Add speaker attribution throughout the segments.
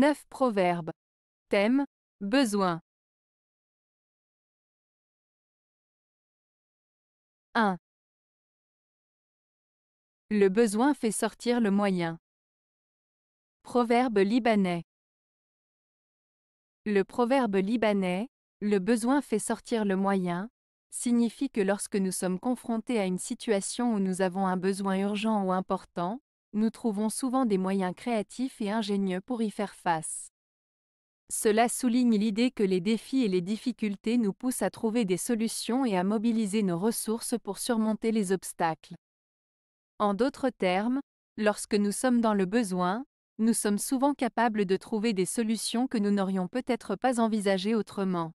Speaker 1: 9 proverbes. Thème Besoin. 1. Le besoin fait sortir le moyen.
Speaker 2: Proverbe libanais. Le proverbe libanais, le besoin fait sortir le moyen, signifie que lorsque nous sommes confrontés à une situation où nous avons un besoin urgent ou important, nous trouvons souvent des moyens créatifs et ingénieux pour y faire face. Cela souligne l'idée que les défis et les difficultés nous poussent à trouver des solutions et à mobiliser nos ressources pour surmonter les obstacles. En d'autres termes, lorsque nous sommes dans le besoin, nous sommes souvent capables de trouver des solutions que nous n'aurions peut-être pas envisagées autrement.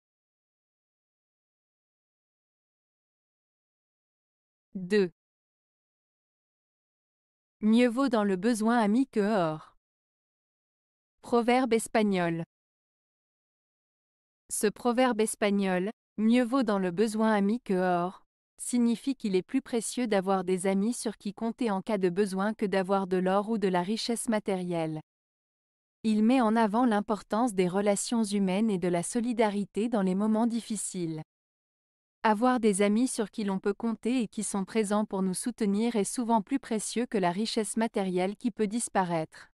Speaker 1: 2. Mieux vaut dans le besoin
Speaker 2: ami que or. Proverbe espagnol. Ce proverbe espagnol, mieux vaut dans le besoin ami que or, signifie qu'il est plus précieux d'avoir des amis sur qui compter en cas de besoin que d'avoir de l'or ou de la richesse matérielle. Il met en avant l'importance des relations humaines et de la solidarité dans les moments difficiles. Avoir des amis sur qui l'on peut compter et qui sont présents pour nous soutenir est souvent plus précieux que la richesse matérielle qui peut disparaître.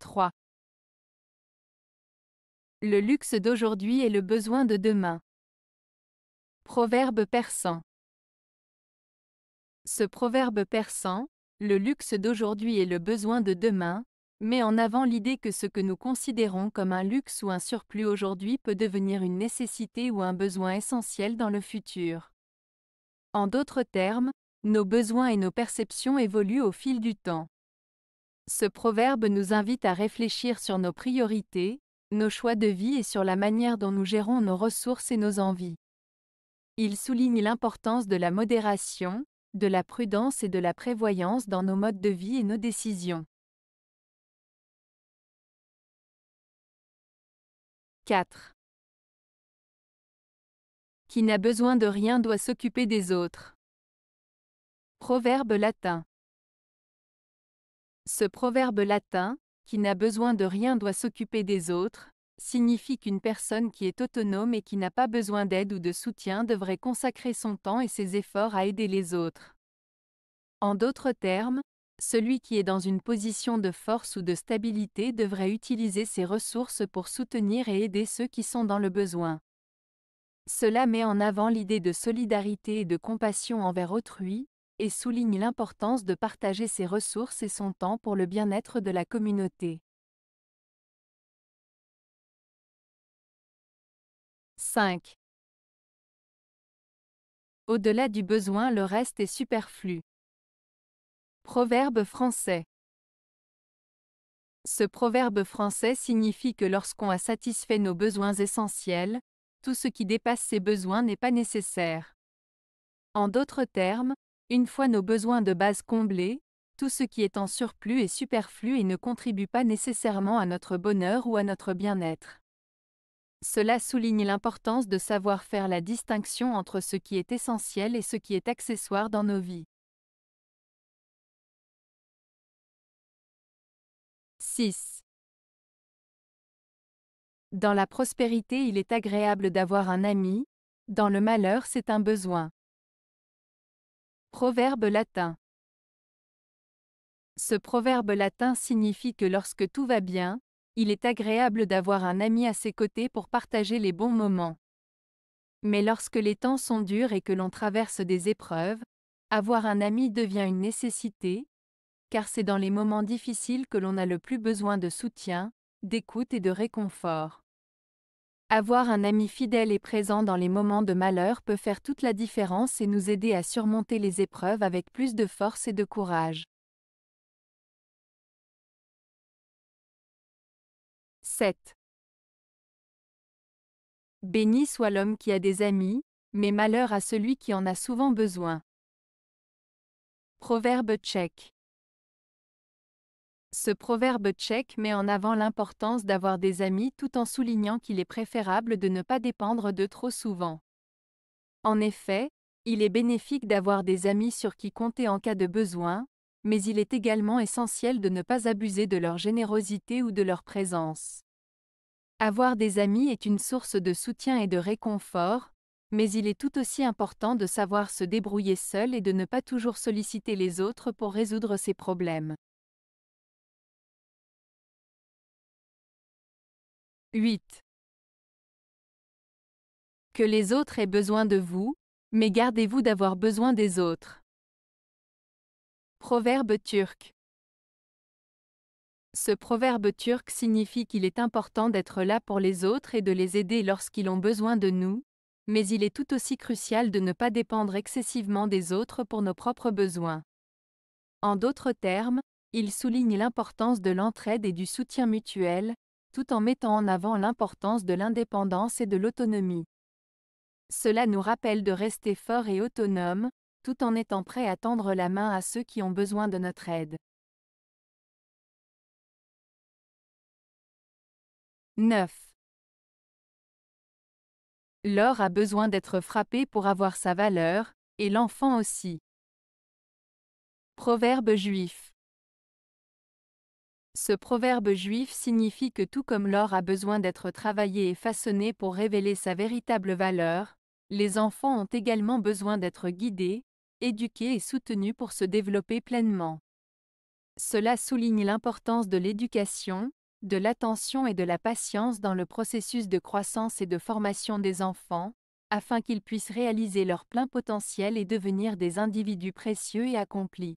Speaker 1: 3. Le luxe d'aujourd'hui est le besoin
Speaker 2: de demain. Proverbe persan. Ce proverbe persan, le luxe d'aujourd'hui et le besoin de demain, met en avant l'idée que ce que nous considérons comme un luxe ou un surplus aujourd'hui peut devenir une nécessité ou un besoin essentiel dans le futur. En d'autres termes, nos besoins et nos perceptions évoluent au fil du temps. Ce proverbe nous invite à réfléchir sur nos priorités, nos choix de vie et sur la manière dont nous gérons nos ressources et nos envies. Il souligne l'importance de la modération, de la prudence et de la prévoyance dans nos modes de vie et nos décisions.
Speaker 1: 4. Qui n'a besoin de rien doit s'occuper des autres.
Speaker 2: Proverbe latin. Ce proverbe latin, qui n'a besoin de rien doit s'occuper des autres, signifie qu'une personne qui est autonome et qui n'a pas besoin d'aide ou de soutien devrait consacrer son temps et ses efforts à aider les autres. En d'autres termes, celui qui est dans une position de force ou de stabilité devrait utiliser ses ressources pour soutenir et aider ceux qui sont dans le besoin. Cela met en avant l'idée de solidarité et de compassion envers autrui, et souligne l'importance de partager ses ressources et son temps pour le bien-être de la communauté.
Speaker 1: 5. Au-delà du besoin, le reste est
Speaker 2: superflu. Proverbe français. Ce proverbe français signifie que lorsqu'on a satisfait nos besoins essentiels, tout ce qui dépasse ces besoins n'est pas nécessaire. En d'autres termes, une fois nos besoins de base comblés, tout ce qui est en surplus est superflu et ne contribue pas nécessairement à notre bonheur ou à notre bien-être. Cela souligne l'importance de savoir faire la distinction entre ce qui est essentiel et ce qui est accessoire dans nos vies. 6. Dans la prospérité, il est agréable d'avoir un ami, dans le malheur, c'est un besoin. Proverbe latin. Ce proverbe latin signifie que lorsque tout va bien, il est agréable d'avoir un ami à ses côtés pour partager les bons moments. Mais lorsque les temps sont durs et que l'on traverse des épreuves, avoir un ami devient une nécessité, car c'est dans les moments difficiles que l'on a le plus besoin de soutien, d'écoute et de réconfort. Avoir un ami fidèle et présent dans les moments de malheur peut faire toute la différence et nous aider à surmonter les épreuves avec plus de force et de courage.
Speaker 1: 7. Béni
Speaker 2: soit l'homme qui a des amis, mais malheur à celui qui en a souvent besoin. Proverbe tchèque. Ce proverbe tchèque met en avant l'importance d'avoir des amis tout en soulignant qu'il est préférable de ne pas dépendre d'eux trop souvent. En effet, il est bénéfique d'avoir des amis sur qui compter en cas de besoin, mais il est également essentiel de ne pas abuser de leur générosité ou de leur présence. Avoir des amis est une source de soutien et de réconfort, mais il est tout aussi important de savoir se débrouiller seul et de ne pas toujours solliciter les autres pour résoudre ses problèmes.
Speaker 1: 8. Que les autres aient besoin de vous, mais gardez-vous d'avoir besoin des autres.
Speaker 2: Proverbe turc. Ce proverbe turc signifie qu'il est important d'être là pour les autres et de les aider lorsqu'ils ont besoin de nous, mais il est tout aussi crucial de ne pas dépendre excessivement des autres pour nos propres besoins. En d'autres termes, il souligne l'importance de l'entraide et du soutien mutuel, tout en mettant en avant l'importance de l'indépendance et de l'autonomie. Cela nous rappelle de rester forts et autonomes, tout en étant prêts à tendre la main à ceux qui ont besoin de notre aide. 9. L'or a besoin d'être frappé pour avoir sa valeur, et l'enfant aussi. Proverbe juif. Ce proverbe juif signifie que tout comme l'or a besoin d'être travaillé et façonné pour révéler sa véritable valeur, les enfants ont également besoin d'être guidés, éduqués et soutenus pour se développer pleinement. Cela souligne l'importance de l'éducation, de l'attention et de la patience dans le processus de croissance et de formation des enfants, afin qu'ils puissent réaliser leur plein potentiel et devenir des individus précieux et accomplis.